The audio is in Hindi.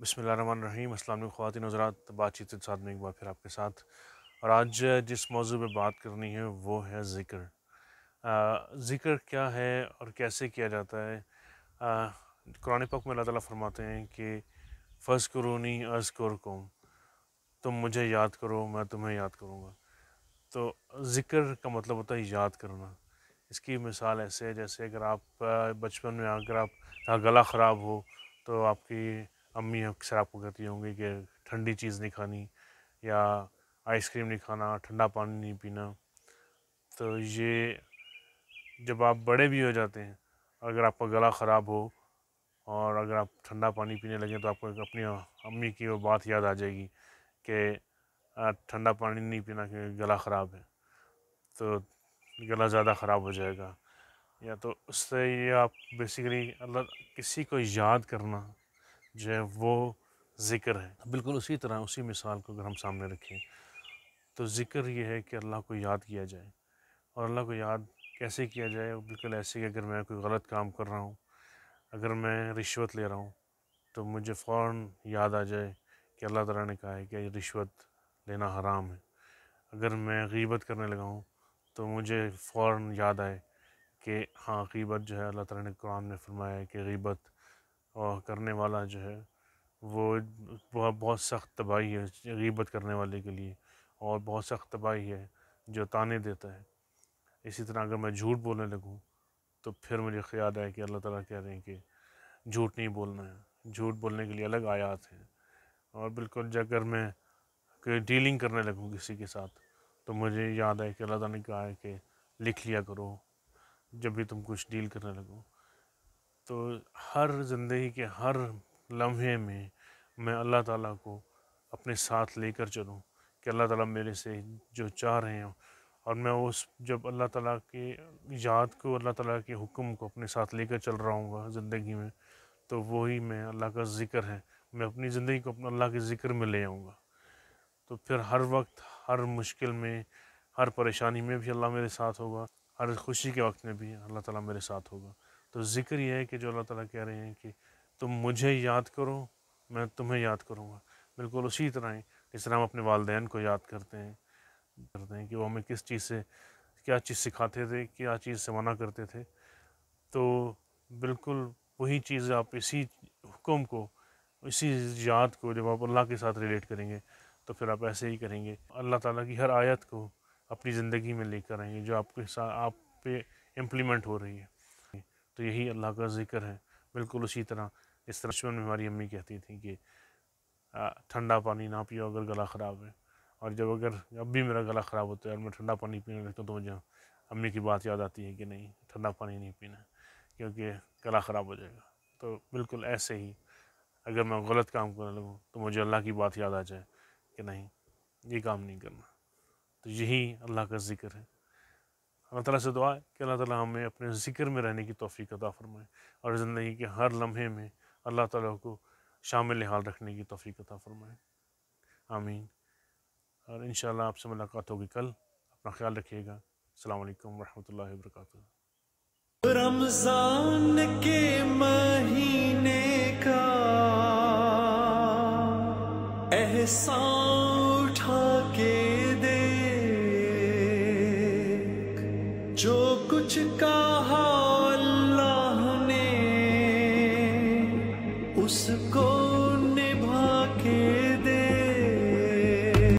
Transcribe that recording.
बसमान असल ख़वान हज़रात बातचीत साथ में एक बार फिर आपके साथ और आज जिस मौजू पर बात करनी है वो है ज़िक्र ज़िक्र क्या है और कैसे किया जाता है कुरान पक में अल्लाह ताला फरमाते हैं कि फ़र्ज़ करूनी अर्ज़ कर कौम तुम तो मुझे याद करो मैं तुम्हें याद करूँगा तो ज़िक्र का मतलब होता है याद करना इसकी मिसाल ऐसे है जैसे अगर आप बचपन में अगर आप गला ख़राब हो तो आपकी अम्मी अक्सर आपको कहती होंगी कि ठंडी चीज़ नहीं खानी या आइसक्रीम नहीं खाना ठंडा पानी नहीं पीना तो ये जब आप बड़े भी हो जाते हैं अगर आपका गला ख़राब हो और अगर आप ठंडा पानी पीने लगें तो आपको अपनी अम्मी की वो बात याद आ जाएगी कि ठंडा पानी नहीं पीना क्योंकि गला ख़राब है तो गला ज़्यादा ख़राब हो जाएगा या तो उससे ये आप बेसिकली अल्लाह किसी को याद करना जो है वो ज़िक्र है तो बिल्कुल उसी तरह उसी मिसाल को अगर हम सामने रखें तो ज़िक्र ये है कि अल्लाह को याद किया जाए और अल्लाह को याद कैसे किया जाए बिल्कुल ऐसे कि अगर मैं कोई गलत काम कर रहा हूँ अगर मैं रिश्वत ले रहा हूँ तो मुझे फ़ौर याद आ जाए कि अल्लाह तला ने कहा है कि रिश्वत लेना हराम है अगर मैं गीबत करने लगा हूँ तो मुझे फ़ौर याद आए कि हाँ गीबत जो है अल्लाह तला ने कुरान में फरमाया है कि गीबत और करने वाला जो है वो बहुत बहुत सख्त तबाही है गीबत करने वाले के लिए और बहुत सख्त तबाही है जो ताने देता है इसी तरह अगर मैं झूठ बोलने लगूँ तो फिर मुझे ख्याल आया कि अल्लाह ताला कह रहे हैं कि झूठ नहीं बोलना है झूठ बोलने के लिए अलग आयात हैं और बिल्कुल अगर मैं डीलिंग करने लगूँ किसी के साथ तो मुझे याद आया कि अल्लाह ताला ने कहा है कि लिख लिया करो जब भी तुम कुछ डील करने लगो तो हर ज़िंदगी के हर लम्हे में मैं अल्लाह ताला को अपने साथ लेकर चलूँ कि अल्लाह ताला मेरे से जो चाह रहे हैं और मैं उस जब अल्लाह ताला के याद को अल्लाह ताला के हुक्म को अपने साथ लेकर चल रहा हूँ ज़िंदगी में तो वही मैं अल्लाह का ज़िक्र है मैं अपनी ज़िंदगी को अपने अल्लाह के ज़िक्र में ले आऊँगा तो फिर हर वक्त हर मुश्किल में हर परेशानी में भी अल्लाह मेरे साथ होगा हर खुशी के वक्त में भी अल्लाह ताला मेरे साथ होगा तो ज़िक्र यह है कि जो अल्लाह ताला कह रहे हैं कि तुम मुझे याद करो मैं तुम्हें याद करूँगा बिल्कुल उसी तरह ही जिस तरह हम अपने वालदेन को याद करते हैं करते हैं कि वो हमें किस चीज़ से क्या चीज़ सिखाते थे क्या चीज़ से मना करते थे तो बिल्कुल वही चीज़ आप इसी हुक्म को इसी याद को जब आप अल्लाह के साथ रिलेट करेंगे तो फिर आप ऐसे ही करेंगे अल्लाह ताला की हर आयत को अपनी ज़िंदगी में लेकर आएंगे जो आपके साथ आप पे इम्प्लीमेंट हो रही है तो यही अल्लाह का ज़िक्र है बिल्कुल उसी तरह इस तरह बचपन में हमारी अम्मी कहती थी कि ठंडा पानी ना पियो अगर गला ख़राब है और जब अगर अब भी मेरा गला ख़राब होता है और मैं ठंडा पानी पीने लगता हूँ तो मुझे अम्मी की बात याद आती है कि नहीं ठंडा पानी नहीं पीना क्योंकि गला ख़राब हो जाएगा तो बिल्कुल ऐसे ही अगर मैं गलत काम करने लगूँ तो मुझे अल्लाह की बात याद आ जाए कि नहीं ये काम नहीं करना तो यही अल्लाह का ज़िक्र है अल्लाह ताला से दुआ है कि अल्लाह ताला हमें अपने जिक्र में रहने की तोफ़ी अदा फरमाए और ज़िंदगी के हर लम्हे में अल्लाह ताला को शामिल हाल रखने की तोफ़ी अदा फरमाए आमीन और इन आपसे मुलाकात होगी कल अपना ख्याल रखिएगा अल्लाम वरहमल वर्का रमज़ान के so